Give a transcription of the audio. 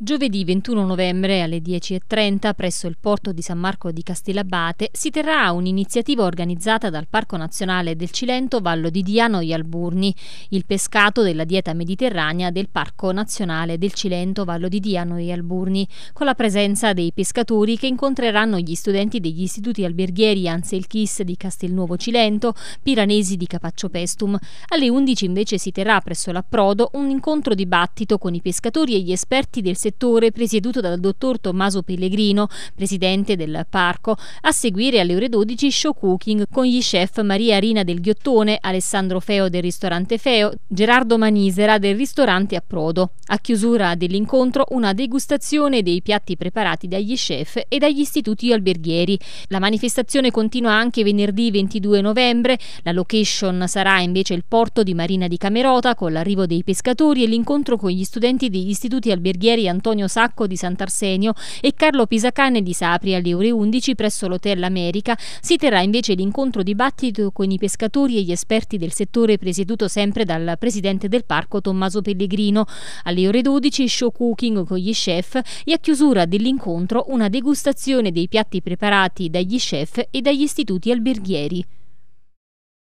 Giovedì 21 novembre alle 10.30 presso il porto di San Marco di Castellabate si terrà un'iniziativa organizzata dal Parco Nazionale del Cilento Vallo di Diano e Alburni, il pescato della dieta mediterranea del Parco Nazionale del Cilento Vallo di Diano e Alburni, con la presenza dei pescatori che incontreranno gli studenti degli istituti alberghieri Ansel Kiss di Castelnuovo Cilento, Piranesi di Capaccio Pestum. Alle 11 invece si terrà presso l'approdo un incontro dibattito con i pescatori e gli esperti del settore settore presieduto dal dottor Tommaso Pellegrino, presidente del parco, a seguire alle ore 12 show cooking con gli chef Maria Rina del Ghiottone, Alessandro Feo del ristorante Feo, Gerardo Manisera del ristorante Approdo. A chiusura dell'incontro una degustazione dei piatti preparati dagli chef e dagli istituti alberghieri. La manifestazione continua anche venerdì 22 novembre, la location sarà invece il porto di Marina di Camerota con l'arrivo dei pescatori e l'incontro con gli studenti degli istituti alberghieri Antonio Antonio Sacco di Sant'Arsenio e Carlo Pisacane di Sapri alle ore 11 presso l'Hotel America, si terrà invece l'incontro dibattito con i pescatori e gli esperti del settore presieduto sempre dal presidente del parco Tommaso Pellegrino. Alle ore 12 show cooking con gli chef e a chiusura dell'incontro una degustazione dei piatti preparati dagli chef e dagli istituti alberghieri.